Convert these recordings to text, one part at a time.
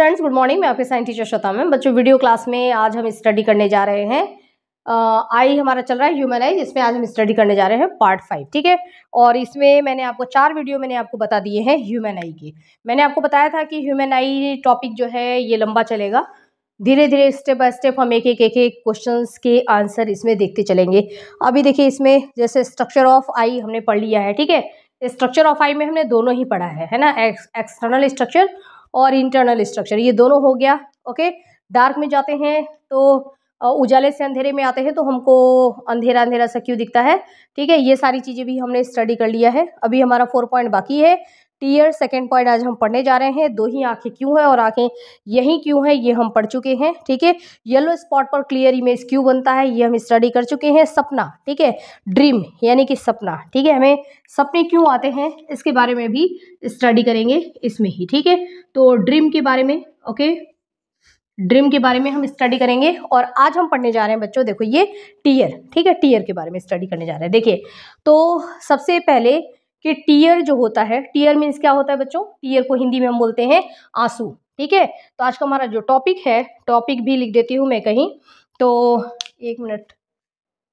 students good morning मैं आपके science teacher Shrota ma'am बच्चों वीडियो क्लास में आज हम स्टडी करने जा रहे हैं आई हमारा चल रहा है ह्यूमन आई जिसमें आज हम स्टडी करने जा रहे हैं पार्ट फाइव ठीक है और इसमें मैंने आपको चार वीडियो मैंने आपको बता दिए हैं ह्यूमन आई के मैंने आपको बताया था कि ह्यूमन आई टॉपिक जो है ये लंबा चलेगा धीरे धीरे स्टेप बाय स्टेप हम एक एक एक क्वेश्चन के आंसर इसमें देखते चलेंगे अभी देखिए इसमें जैसे स्ट्रक्चर ऑफ आई हमने पढ़ लिया है ठीक है स्ट्रक्चर ऑफ आई में हमने दोनों ही पढ़ा है है ना एक्सटर्नल स्ट्रक्चर और इंटरनल स्ट्रक्चर ये दोनों हो गया ओके डार्क में जाते हैं तो उजाले से अंधेरे में आते हैं तो हमको अंधेरा अंधेरा सा क्यों दिखता है ठीक है ये सारी चीज़ें भी हमने स्टडी कर लिया है अभी हमारा फोर पॉइंट बाकी है टीयर सेकेंड पॉइंट आज हम पढ़ने जा रहे हैं दो ही आंखें क्यों हैं और आंखें यही क्यों हैं ये हम पढ़ चुके हैं ठीक है येलो स्पॉट पर क्लियर इमेज क्यों बनता है ये हम स्टडी कर चुके हैं सपना ठीक है ड्रीम यानी कि सपना ठीक है हमें सपने क्यों आते हैं इसके बारे में भी स्टडी करेंगे इसमें ही ठीक है तो ड्रीम के बारे में ओके ड्रीम के बारे में हम स्टडी करेंगे और आज हम पढ़ने जा रहे हैं बच्चों देखो ये टीयर ठीक है टीयर के बारे में स्टडी करने जा रहे हैं देखिए तो सबसे पहले कि टीयर जो होता है टीयर मीन्स क्या होता है बच्चों टीयर को हिंदी में हम बोलते हैं आंसू ठीक है तो आज का हमारा जो टॉपिक है टॉपिक भी लिख देती हूँ मैं कहीं तो एक मिनट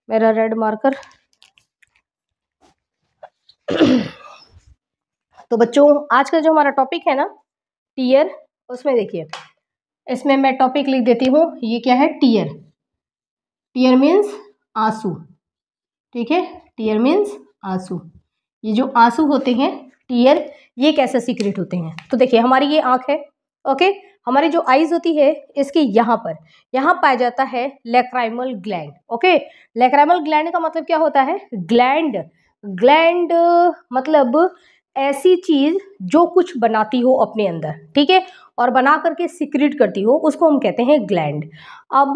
मेरा रेड मार्कर तो बच्चों आज का जो हमारा टॉपिक है ना टीयर उसमें देखिए इसमें मैं टॉपिक लिख देती हूँ ये क्या है टीयर टीयर मीन्स आंसू ठीक है टीयर मीन्स आंसू ये जो आंसू होते हैं टीयर ये कैसे सीक्रेट होते हैं तो देखिए हमारी ये आँख है ओके हमारी जो आइज होती है इसकी यहाँ पर यहाँ पाया जाता है lacrimal gland okay lacrimal gland का मतलब क्या होता है ग्लैंड ग्लैंड मतलब ऐसी चीज़ जो कुछ बनाती हो अपने अंदर ठीक है और बना करके सिक्रिट करती हो उसको हम कहते हैं ग्लैंड अब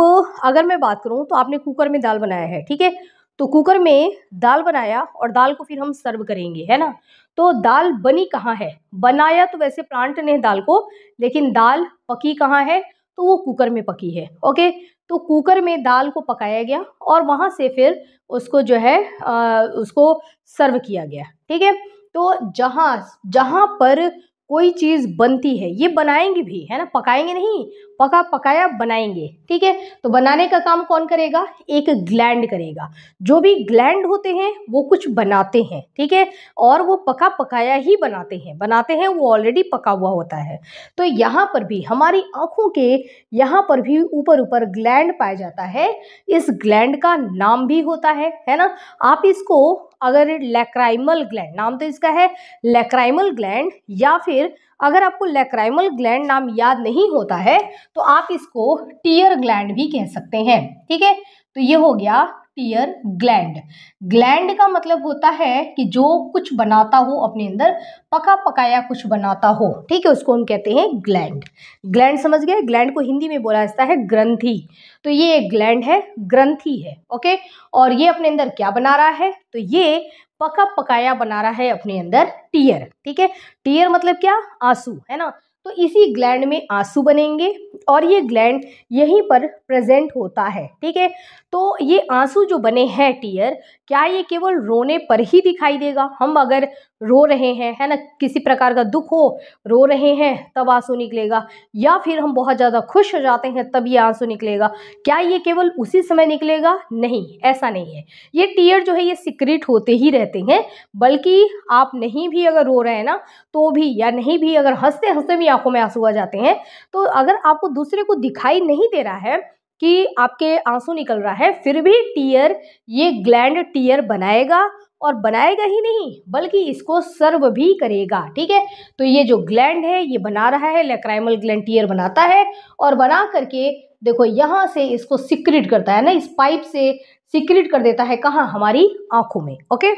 अगर मैं बात करूँ तो आपने कुकर में दाल बनाया है ठीक है तो कुकर में दाल बनाया और दाल को फिर हम सर्व करेंगे है ना तो दाल बनी कहाँ है बनाया तो वैसे प्लांट ने दाल को लेकिन दाल पकी कहाँ है तो वो कुकर में पकी है ओके तो कुकर में दाल को पकाया गया और वहाँ से फिर उसको जो है आ, उसको सर्व किया गया ठीक है तो जहाँ जहाँ पर कोई चीज़ बनती है ये बनाएंगे भी है ना पकाएंगे नहीं पका पकाया बनाएंगे ठीक है तो बनाने का काम कौन करेगा एक ग्लैंड करेगा जो भी ग्लैंड होते हैं वो कुछ बनाते हैं ठीक है और वो पका पकाया ही बनाते हैं बनाते हैं वो ऑलरेडी पका हुआ होता है तो यहाँ पर भी हमारी आँखों के यहाँ पर भी ऊपर ऊपर ग्लैंड पाया जाता है इस ग्लैंड का नाम भी होता है है ना आप इसको अगर लेक्राइमल ग्लैंड नाम तो इसका है लेक्राइमल ग्लैंड या फिर अगर आपको लेक्राइमल ग्लैंड नाम याद नहीं होता है तो आप इसको टीयर ग्लैंड भी कह सकते हैं ठीक है तो ये हो गया टीयर ग्लैंड ग्लैंड का मतलब होता है कि जो कुछ बनाता हो अपने अंदर पका पकाया कुछ बनाता हो ठीक है उसको हम कहते हैं ग्लैंड ग्लैंड समझ गए ग्लैंड को हिंदी में बोला जाता है ग्रंथी तो ये एक ग्लैंड है ग्रंथी है ओके और ये अपने अंदर क्या बना रहा है तो ये पका पकाया बना रहा है अपने अंदर टीयर ठीक है टीयर मतलब क्या आंसू है ना तो इसी ग्लैंड में आंसू बनेंगे और ये ग्लैंड यहीं पर प्रेजेंट होता है ठीक है तो ये आंसू जो बने हैं टीयर क्या ये केवल रोने पर ही दिखाई देगा हम अगर रो रहे हैं है ना किसी प्रकार का दुख हो रो रहे हैं तब आंसू निकलेगा या फिर हम बहुत ज़्यादा खुश हो जाते हैं तब ये आंसू निकलेगा क्या ये केवल उसी समय निकलेगा नहीं ऐसा नहीं है ये टीयर जो है ये सिक्रेट होते ही रहते हैं बल्कि आप नहीं भी अगर रो रहे हैं ना तो भी या नहीं भी अगर हंसते हंसते भी आंखों में आंसू आ जाते हैं तो अगर आपको दूसरे को दिखाई नहीं दे रहा है कि आपके आंसू निकल रहा है फिर भी टीयर ये ग्लैंड टीयर बनाएगा और बनाएगा ही नहीं बल्कि इसको सर्व भी करेगा ठीक है तो ये जो ग्लैंड है ये बना रहा है लेक्राइमल ग्लैंड टीयर बनाता है और बना करके देखो यहाँ से इसको सिक्रेट करता है ना इस पाइप से सिक्रेट कर देता है कहाँ हमारी आंखों में ओके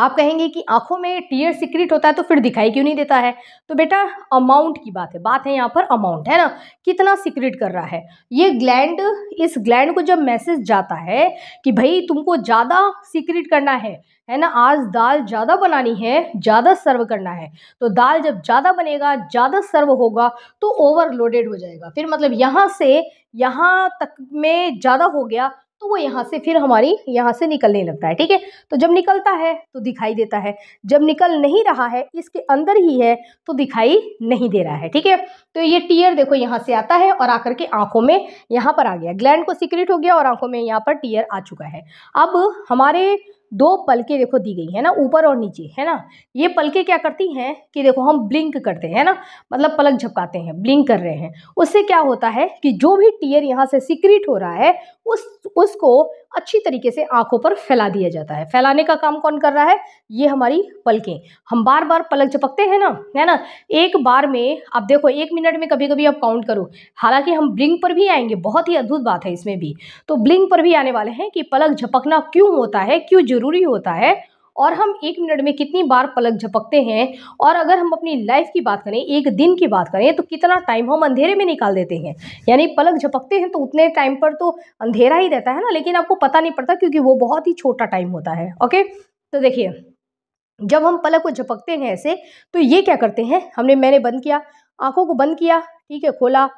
आप कहेंगे कि आंखों में टीयर सीक्रेट होता है तो फिर दिखाई क्यों नहीं देता है तो बेटा अमाउंट की बात है बात है यहाँ पर अमाउंट है ना कितना सीक्रेट कर रहा है ये ग्लैंड इस ग्लैंड को जब मैसेज जाता है कि भाई तुमको ज़्यादा सीक्रेट करना है है ना आज दाल ज़्यादा बनानी है ज़्यादा सर्व करना है तो दाल जब ज़्यादा बनेगा ज़्यादा सर्व होगा तो ओवरलोडेड हो जाएगा फिर मतलब यहाँ से यहाँ तक में ज़्यादा हो गया तो वो यहाँ से फिर हमारी यहाँ से निकलने लगता है ठीक है तो जब निकलता है तो दिखाई देता है जब निकल नहीं रहा है इसके अंदर ही है तो दिखाई नहीं दे रहा है ठीक है तो ये टीयर देखो यहाँ से आता है और आकर के आंखों में यहाँ पर आ गया ग्लैंड को सिक्रेट हो गया और आंखों में यहाँ पर टीयर आ चुका है अब हमारे दो पलकें देखो दी गई है ना ऊपर और नीचे है ना ये पलकें क्या करती हैं कि देखो हम ब्लिंक करते हैं ना मतलब पलक झपकाते हैं ब्लिंक कर रहे हैं उससे क्या होता है कि जो भी टीयर यहाँ से सिक्रीट हो रहा है उस उसको अच्छी तरीके से आंखों पर फैला दिया जाता है फैलाने का काम कौन कर रहा है ये हमारी पलकें हम बार बार पलक झपकते हैं ना है ना एक बार में आप देखो एक मिनट में कभी कभी आप काउंट करो हालांकि हम ब्लिंग पर भी आएंगे बहुत ही अद्भुत बात है इसमें भी तो ब्लिंग पर भी आने वाले हैं कि पलक झपकना क्यों होता है क्यों जरूरी होता है और हम एक मिनट में कितनी बार पलक झपकते हैं और अगर हम अपनी लाइफ की बात करें एक दिन की बात करें तो कितना टाइम हम अंधेरे में निकाल देते हैं यानी पलक झपकते हैं तो उतने टाइम पर तो अंधेरा ही रहता है ना लेकिन आपको पता नहीं पड़ता क्योंकि वो बहुत ही छोटा टाइम होता है ओके तो देखिए जब हम पलक को झपकते हैं ऐसे तो ये क्या करते हैं हमने मैंने बंद किया आंखों को बंद किया ठीक है खोला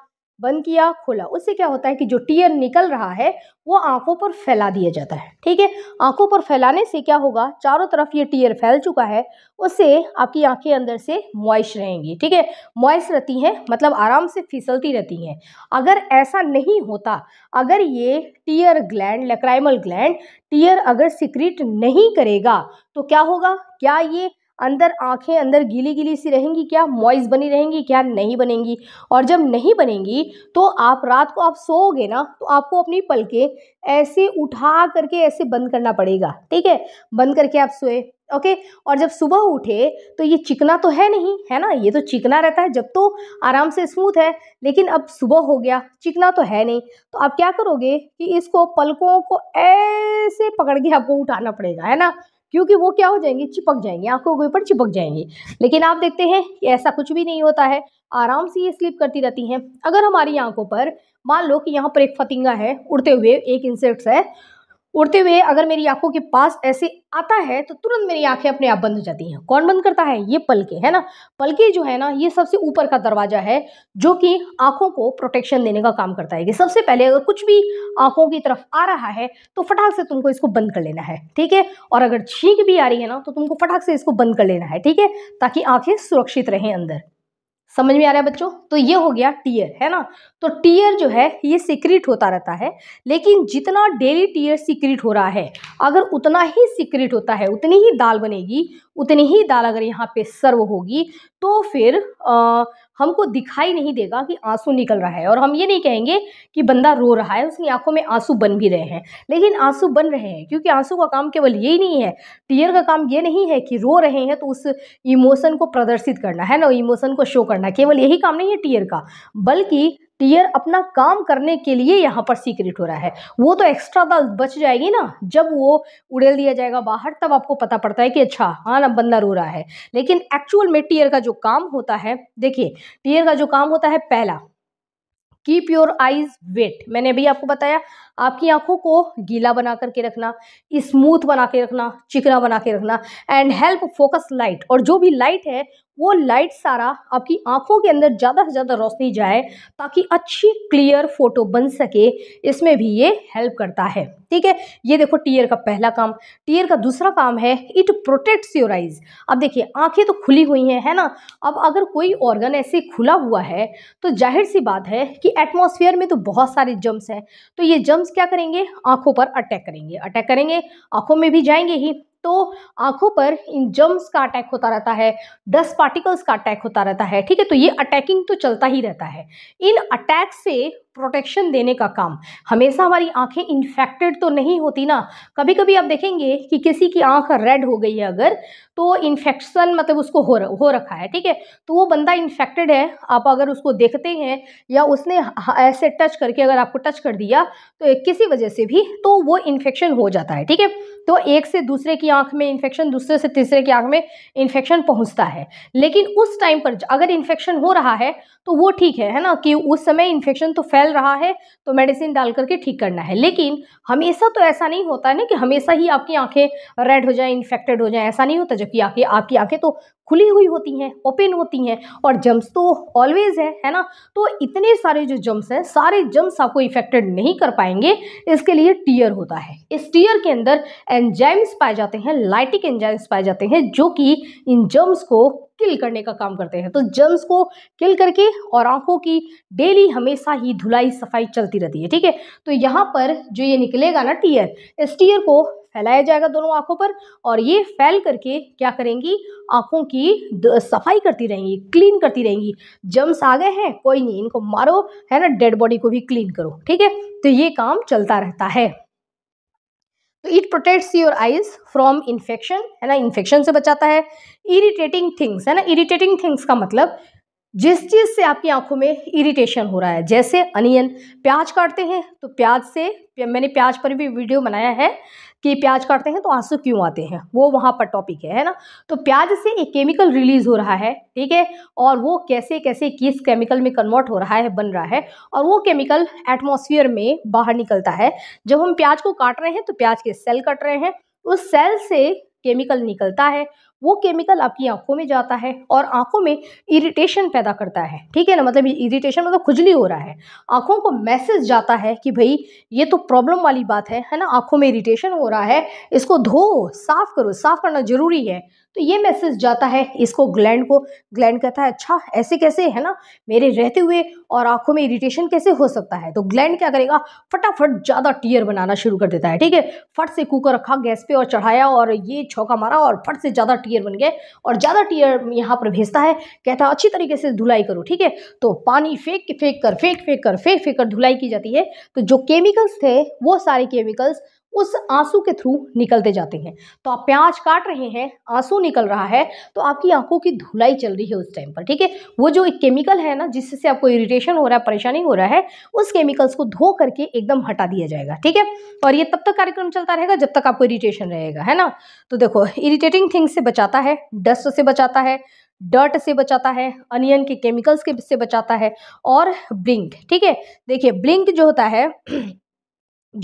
बंद किया खोला उससे क्या होता है कि जो टीयर निकल रहा है वो आंखों पर फैला दिया जाता है ठीक है आंखों पर फैलाने से क्या होगा चारों तरफ ये टीयर फैल चुका है उससे आपकी आंखें अंदर से मॉइश रहेंगी ठीक है मॉइश रहती हैं मतलब आराम से फिसलती रहती हैं अगर ऐसा नहीं होता अगर ये tear gland lacrimal gland tear अगर सिक्रीट नहीं करेगा तो क्या होगा क्या ये अंदर आंखें अंदर गीली गीली सी रहेंगी क्या मॉइस बनी रहेंगी क्या नहीं बनेंगी और जब नहीं बनेंगी तो आप रात को आप सोओगे ना तो आपको अपनी पलकें ऐसे उठा करके ऐसे बंद करना पड़ेगा ठीक है बंद करके आप सोए ओके और जब सुबह उठे तो ये चिकना तो है नहीं है ना ये तो चिकना रहता है जब तो आराम से स्मूथ है लेकिन अब सुबह हो गया चिकना तो है नहीं तो आप क्या करोगे कि इसको पलकों को ऐसे पकड़ के आपको उठाना पड़ेगा है ना क्योंकि वो क्या हो जाएंगे चिपक जाएंगे आंखों के ऊपर चिपक जाएंगे लेकिन आप देखते हैं कि ऐसा कुछ भी नहीं होता है आराम से ये स्लिप करती रहती हैं अगर हमारी आंखों पर मान लो कि यहाँ पर एक फतिंगा है उड़ते हुए एक इंसेक्ट्स है उड़ते हुए अगर मेरी आंखों के पास ऐसे आता है तो तुरंत मेरी आंखें अपने आप बंद हो जाती हैं कौन बंद करता है ये पलके है ना पलके जो है ना ये सबसे ऊपर का दरवाज़ा है जो कि आंखों को प्रोटेक्शन देने का काम करता है कि सबसे पहले अगर कुछ भी आंखों की तरफ आ रहा है तो फटाक से तुमको इसको बंद कर लेना है ठीक है और अगर छींक भी आ रही है ना तो तुमको फटाक से इसको बंद कर लेना है ठीक है ताकि आंखें सुरक्षित रहें अंदर समझ में आ रहा है बच्चों तो ये हो गया टीयर है ना तो टीयर जो है ये सीक्रेट होता रहता है लेकिन जितना डेली टीयर सीक्रेट हो रहा है अगर उतना ही सीक्रेट होता है उतनी ही दाल बनेगी उतनी ही दाल अगर यहाँ पे सर्व होगी तो फिर आ, हमको दिखाई नहीं देगा कि आंसू निकल रहा है और हम ये नहीं कहेंगे कि बंदा रो रहा है उसकी आंखों में आंसू बन भी रहे हैं लेकिन आंसू बन रहे हैं क्योंकि आंसू का काम केवल यही नहीं है टीयर का काम ये नहीं है कि रो रहे हैं तो उस इमोशन को प्रदर्शित करना है ना इमोशन को शो करना केवल यही काम नहीं है टीयर का बल्कि टीयर अपना काम करने के लिए यहाँ पर सीक्रेट हो रहा है वो तो एक्स्ट्रा दाल बच जाएगी ना जब वो उड़ेल दिया जाएगा बाहर तब आपको पता पड़ता है कि अच्छा हाँ ना बंदा रो रहा है लेकिन एक्चुअल में टीयर का जो काम होता है देखिए टीयर का जो काम होता है पहला कीप योर आइज वेट मैंने अभी आपको बताया आपकी आंखों को गीला बना करके रखना स्मूथ बना के रखना चिकना बना के रखना एंड हेल्प फोकस लाइट और जो भी लाइट है वो लाइट सारा आपकी आंखों के अंदर ज़्यादा से ज़्यादा रोशनी जाए ताकि अच्छी क्लियर फोटो बन सके इसमें भी ये हेल्प करता है ठीक है ये देखो टीयर का पहला काम टीयर का दूसरा काम है इट प्रोटेक्ट्स योर आइज अब देखिए आंखें तो खुली हुई हैं है ना अब अगर कोई ऑर्गन ऐसे खुला हुआ है तो जाहिर सी बात है कि एटमोसफियर में तो बहुत सारे जम्स हैं तो ये जम्स क्या करेंगे आंखों पर अटैक करेंगे अटैक करेंगे आंखों में भी जाएंगे ही तो आंखों पर इन जम्स का अटैक होता रहता है डस्ट पार्टिकल्स का अटैक होता रहता है ठीक है तो ये अटैकिंग तो चलता ही रहता है इन अटैक से प्रोटेक्शन देने का काम हमेशा हमारी आंखें इन्फेक्टेड तो नहीं होती ना कभी कभी आप देखेंगे कि किसी की आंख रेड हो गई है अगर तो इन्फेक्शन मतलब उसको हो हो रखा है ठीक है तो वो बंदा इन्फेक्टेड है आप अगर उसको देखते हैं या उसने ऐसे टच करके अगर आपको टच कर दिया तो किसी वजह से भी तो वो इन्फेक्शन हो जाता है ठीक है तो एक से दूसरे की आंख में इन्फेक्शन दूसरे से तीसरे की आंख में इन्फेक्शन पहुंचता है लेकिन उस टाइम पर अगर इन्फेक्शन हो रहा है तो वो ठीक है है ना कि उस समय इन्फेक्शन तो फैल फैल रहा है तो मेडिसिन डाल करके ठीक करना है लेकिन हमेशा तो ऐसा नहीं होता है ना कि हमेशा ही आपकी आंखें रेड हो जाए इन्फेक्टेड हो जाए ऐसा नहीं होता जबकि आपकी आंखें तो खुली हुई होती हैं ओपन होती हैं और जम्स तो ऑलवेज है है ना तो इतने सारे जो जम्स हैं सारे जम्स आपको इफेक्टेड नहीं कर पाएंगे इसके लिए टीयर होता है इस टीयर के अंदर एंजाइम्स पाए जाते हैं लाइटिक एंजाइम्स पाए जाते हैं जो कि इन जम्स को किल करने का काम करते हैं तो जम्स को किल करके और आंखों की डेली हमेशा ही धुलाई सफाई चलती रहती है ठीक है तो यहाँ पर जो ये निकलेगा ना टीयर इस टीयर को फैलाया जाएगा दोनों आंखों पर और ये फैल करके क्या करेंगी आंखों की सफाई करती रहेंगी क्लीन करती रहेंगी जम्स आ गए हैं कोई नहीं इनको मारो है ना डेड बॉडी को भी क्लीन करो ठीक है तो ये काम चलता रहता है तो it protects your eyes from infection है ना इन्फेक्शन से बचाता है इरिटेटिंग थिंग्स है ना इरिटेटिंग थिंग्स का मतलब जिस चीज़ से आपकी आंखों में इरिटेशन हो रहा है जैसे अनियन प्याज काटते हैं तो प्याज से मैंने प्याज पर भी वीडियो बनाया है कि प्याज काटते हैं तो आंसू क्यों आते हैं वो वहाँ पर टॉपिक है है ना तो प्याज से एक केमिकल रिलीज हो रहा है ठीक है और वो कैसे कैसे किस केमिकल में कन्वर्ट हो रहा है बन रहा है और वो केमिकल एटमोसफियर में बाहर निकलता है जब हम प्याज को काट रहे हैं तो प्याज के सेल कट रहे हैं उस सेल से केमिकल निकलता है वो केमिकल आपकी आंखों में जाता है और आंखों में इरिटेशन पैदा करता है ठीक है ना मतलब इरिटेशन मतलब खुजली हो रहा है आंखों को मैसेज जाता है कि भाई ये तो प्रॉब्लम वाली बात है है ना आंखों में इरिटेशन हो रहा है इसको धो साफ करो साफ करना जरूरी है तो ये मैसेज जाता है इसको ग्लैंड को ग्लैंड कहता है अच्छा ऐसे कैसे है ना मेरे रहते हुए और आंखों में इरिटेशन कैसे हो सकता है तो ग्लैंड क्या करेगा फटाफट ज़्यादा टीयर बनाना शुरू कर देता है ठीक है फट से कुकर रखा गैस पे और चढ़ाया और ये छौका मारा और फट से ज़्यादा टीयर बन गए और ज़्यादा टीयर यहाँ पर भेजता है कहता है अच्छी तरीके से धुलाई करो ठीक है तो पानी फेंक फेंक कर फेंक फेंक कर फेंक फेंक कर धुलाई की जाती है तो जो केमिकल्स थे वो सारे केमिकल्स उस आंसू के थ्रू निकलते जाते हैं तो आप प्याज काट रहे हैं आंसू निकल रहा है तो आपकी आंखों की धुलाई चल रही है उस टाइम पर ठीक है वो जो एक केमिकल है ना जिससे आपको इरिटेशन हो रहा है परेशानी हो रहा है उस केमिकल्स को धो करके एकदम हटा दिया जाएगा ठीक है और ये तब तक कार्यक्रम चलता रहेगा जब तक आपको इरिटेशन रहेगा है ना तो देखो इरिटेटिंग थिंग्स से बचाता है डस्ट से बचाता है डर्ट से बचाता है अनियन के केमिकल्स के से बचाता है और ब्लिंक ठीक है देखिए ब्लिंक जो होता है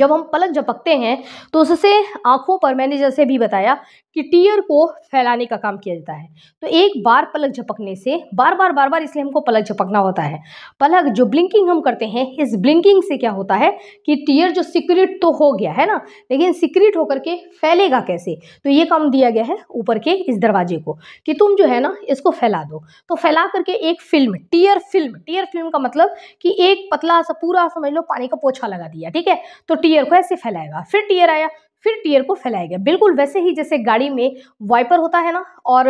जब हम पलक झपकते हैं तो उससे आंखों पर मैंने जैसे भी बताया कि टीयर को फैलाने का काम किया जाता है तो एक बार पलक झपकने से बार बार बार बार इसलिए हमको पलक झपकना होता है पलक जो ब्लिंकिंग हम करते हैं इस ब्लिंकिंग से क्या होता है कि टीयर जो सिक्रेट तो हो गया है ना लेकिन सिक्रेट होकर के फैलेगा कैसे तो ये काम दिया गया है ऊपर के इस दरवाजे को कि तुम जो है ना इसको फैला दो तो फैला करके एक film tear film tear film का मतलब कि एक पतला सा पूरा समझ लो पानी का पोछा लगा दिया ठीक है तो टीयर को ऐसे फैलाएगा फिर टीयर आया फिर टीयर को फैलाएगा बिल्कुल वैसे ही जैसे गाड़ी में वाइपर होता है ना और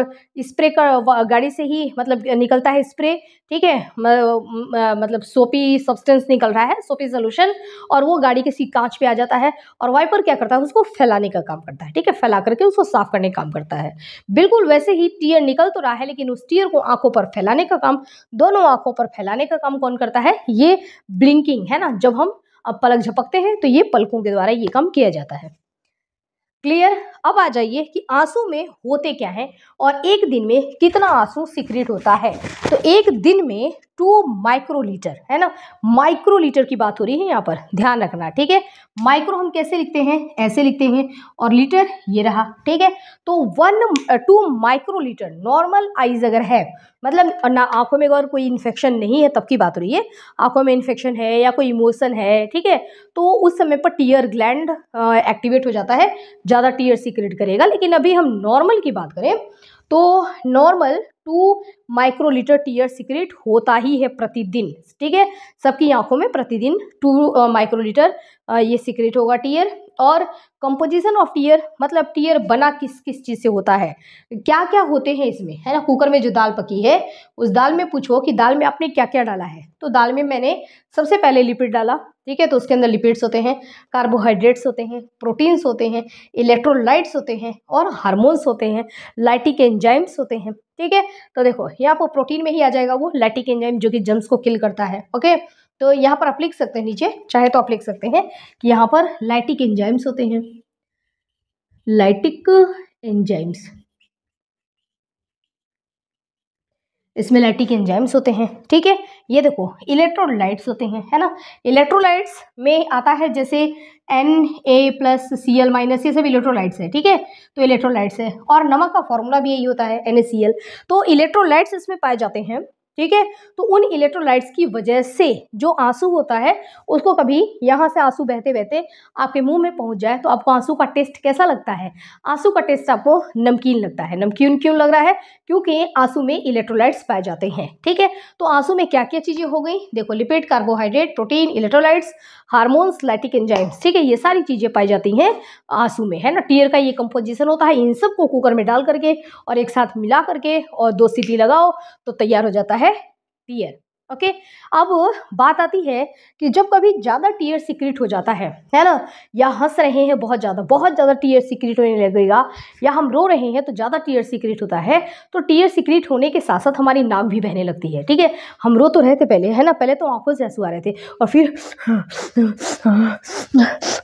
स्प्रे का गाड़ी से ही मतलब निकलता है स्प्रे ठीक है मतलब सोपी सब्सटेंस निकल रहा है सोपी सोल्यूशन और वो गाड़ी के सी कांच पे आ जाता है और वाइपर क्या करता है उसको फैलाने का काम करता है ठीक है फैला करके उसको साफ करने का काम करता है बिल्कुल वैसे ही टीयर निकल तो रहा है लेकिन उस टीयर को आंखों पर फैलाने का काम दोनों आंखों पर फैलाने का काम कौन करता है ये ब्लिंकिंग है ना जब हम अब पलक झपकते हैं तो ये पलकों के द्वारा ये काम किया जाता है क्लियर अब आ जाइए कि आंसू में होते क्या है और एक दिन में कितना आंसू सिक्रेट होता है तो एक दिन में टू माइक्रोलीटर है ना माइक्रोलीटर की बात हो रही है यहाँ पर ध्यान रखना ठीक है माइक्रो हम कैसे लिखते हैं ऐसे लिखते हैं और लीटर ये रहा ठीक है तो one two microlitre normal eyes अगर है मतलब ना आंखों में अगर कोई इन्फेक्शन नहीं है तब की बात हो रही है आंखों में इन्फेक्शन है या कोई इमोशन है ठीक है तो उस समय पर टीयर ग्लैंड एक्टिवेट हो जाता है ज़्यादा टीयर सीक्रेट करेगा लेकिन अभी हम नॉर्मल की बात करें तो normal two microlitre tear secrete होता ही है प्रतिदिन ठीक है सबकी आंखों में प्रतिदिन टू माइक्रोलीटर ये सिक्रेट होगा टीयर और कंपोजिशन ऑफ टीयर मतलब टीयर बना किस किस चीज़ से होता है क्या क्या होते हैं इसमें है ना कुकर में जो दाल पकी है उस दाल में पूछो कि दाल में आपने क्या क्या डाला है तो दाल में मैंने सबसे पहले लिपिड डाला ठीक है तो उसके अंदर लिपिड्स होते हैं कार्बोहाइड्रेट्स होते हैं प्रोटीन्स होते हैं इलेक्ट्रोलाइट्स होते हैं और हार्मोन्स होते हैं लाइटिक एंजाइम्स होते हैं ठीक है तो देखो यहाँ पर प्रोटीन में ही आ जाएगा वो लैटिक एंजाइम जो कि जम्स को किल करता है ओके तो यहाँ पर आप लिख सकते हैं नीचे चाहे तो आप लिख सकते हैं कि यहाँ पर लाइटिक एंजाइम्स होते हैं लाइटिक एंजाइम्स इसमें लैटिक एंजाइम्स होते हैं ठीक है ये देखो इलेक्ट्रोलाइट्स होते हैं है ना इलेक्ट्रोलाइट्स में आता है जैसे N A plus C L minus ये सब इलेक्ट्रोलाइट्स है ठीक है तो इलेक्ट्रोलाइट्स है और नमक का फॉर्मूला भी यही होता है एन ए सी एल तो इलेक्ट्रोलाइट्स इसमें पाए जाते हैं ठीक है तो उन इलेक्ट्रोलाइट्स की वजह से जो आंसू होता है उसको कभी यहाँ से आंसू बहते बहते आपके मुंह में पहुँच जाए तो आपको आंसू का टेस्ट कैसा लगता है आंसू का टेस्ट आपको नमकीन लगता है नमकीन क्यों लग रहा है क्योंकि आंसू में इलेक्ट्रोलाइट्स पाए जाते हैं ठीक है तो आंसू में क्या क्या चीज़ें हो गई देखो lipid carbohydrate protein electrolytes hormones lytic enzymes ठीक है ये सारी चीज़ें पाई जाती हैं आंसू में है ना टीयर का ये कंपोजिशन होता है इन सबको कुकर में डाल करके और एक साथ मिला करके और दो सीटी लगाओ तो तैयार हो जाता है है टीयर ओके अब बात आती है कि जब कभी ज़्यादा टीयर सीक्रेट हो जाता है है ना या हंस रहे हैं बहुत ज़्यादा बहुत ज़्यादा टीयर सीक्रेट होने लगेगा या हम रो रहे हैं तो ज़्यादा टीयर सीक्रेट होता है तो टीयर सीक्रेट होने के साथ साथ हमारी नाक भी बहने लगती है ठीक है हम रो तो रहे थे पहले है ना पहले तो आंखों से हंसू आ रहे थे और फिर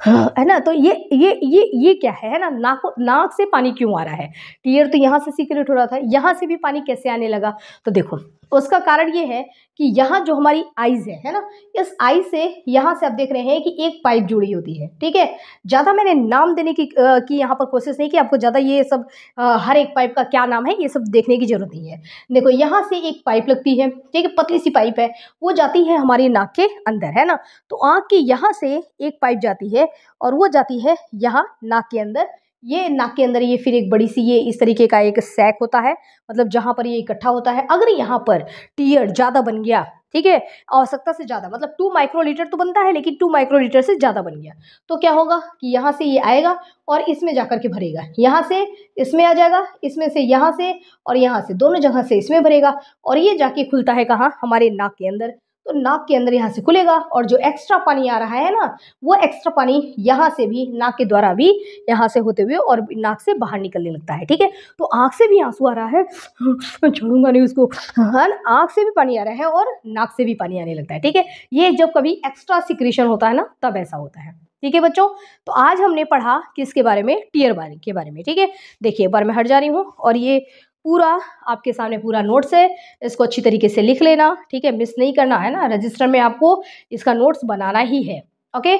है ना तो ये ये ये ये क्या है ना नाक नाक से पानी क्यों आ रहा है टीयर तो यहाँ से सीक्रेट हो रहा था यहाँ से भी पानी कैसे आने लगा तो देखो उसका कारण ये है कि यहाँ जो हमारी आईज है है ना इस आई से यहाँ से आप देख रहे हैं कि एक पाइप जुड़ी होती है ठीक है ज़्यादा मैंने नाम देने की आ, की यहाँ पर कोशिश नहीं की आपको ज़्यादा ये सब आ, हर एक पाइप का क्या नाम है ये सब देखने की ज़रूरत नहीं है देखो यहाँ से एक पाइप लगती है ठीक है पतली सी पाइप है वो जाती है हमारी नाक के अंदर है ना तो आँख की यहाँ से एक पाइप जाती है और वो जाती है यहाँ नाक के अंदर ये नाक के अंदर ये फिर एक बड़ी सी ये इस तरीके का एक सैक होता है मतलब जहाँ पर ये इकट्ठा होता है अगर यहाँ पर टीयर ज़्यादा बन गया ठीक है आवश्यकता से ज़्यादा मतलब टू माइक्रोलीटर तो बनता है लेकिन टू माइक्रोलीटर से ज़्यादा बन गया तो क्या होगा कि यहाँ से ये आएगा और इसमें जा के भरेगा यहाँ से इसमें आ जाएगा इसमें से यहाँ से और यहाँ से दोनों जगह से इसमें भरेगा और ये जाके खुलता है कहाँ हमारे नाक के अंदर तो नाक के अंदर यहाँ से खुलेगा और जो एक्स्ट्रा पानी आ रहा है ना वो एक्स्ट्रा पानी यहाँ से भी नाक के द्वारा भी यहाँ से होते हुए और नाक से बाहर निकलने लगता है ठीक है तो आँख से भी आंसू आ रहा है छोड़ूंगा नहीं उसको आँख से भी पानी आ रहा है और नाक से भी पानी आने लगता है ठीक है ये जब कभी एक्स्ट्रा सिक्रेशन होता है ना तब ऐसा होता है ठीक है बच्चों तो आज हमने पढ़ा किसके बारे में टीयर बारे के बारे में ठीक है देखिए एक बार मैं हट जा रही हूँ और ये पूरा आपके सामने पूरा नोट्स है इसको अच्छी तरीके से लिख लेना ठीक है मिस नहीं करना है ना रजिस्टर में आपको इसका नोट्स बनाना ही है ओके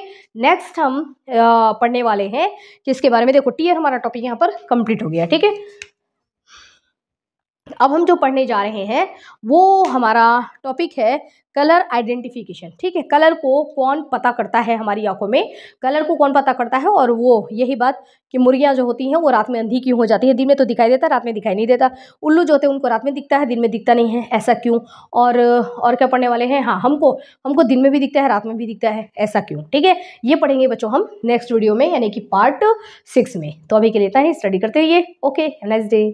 नेक्स्ट हम पढ़ने वाले हैं जिसके बारे में देखो टीयर हमारा टॉपिक यहाँ पर कंप्लीट हो गया ठीक है अब हम जो पढ़ने जा रहे हैं वो हमारा टॉपिक है कलर आइडेंटिफिकेशन ठीक है कलर को कौन पता करता है हमारी आंखों में कलर को कौन पता करता है और वो यही बात कि मुर्गियाँ जो होती हैं वो रात में अंधी क्यों हो जाती है दिन में तो दिखाई देता रात में दिखाई नहीं देता उल्लू जो होते हैं उनको रात में दिखता है दिन में दिखता नहीं है ऐसा क्यों और और क्या पढ़ने वाले हैं हाँ हमको हमको दिन में भी दिखता है रात में भी दिखता है ऐसा क्यों ठीक है ये पढ़ेंगे बच्चों हम नेक्स्ट वीडियो में यानी कि पार्ट सिक्स में तो अभी के लिए इतना ही स्टडी करते रहिए ओके नेक्स्ट डे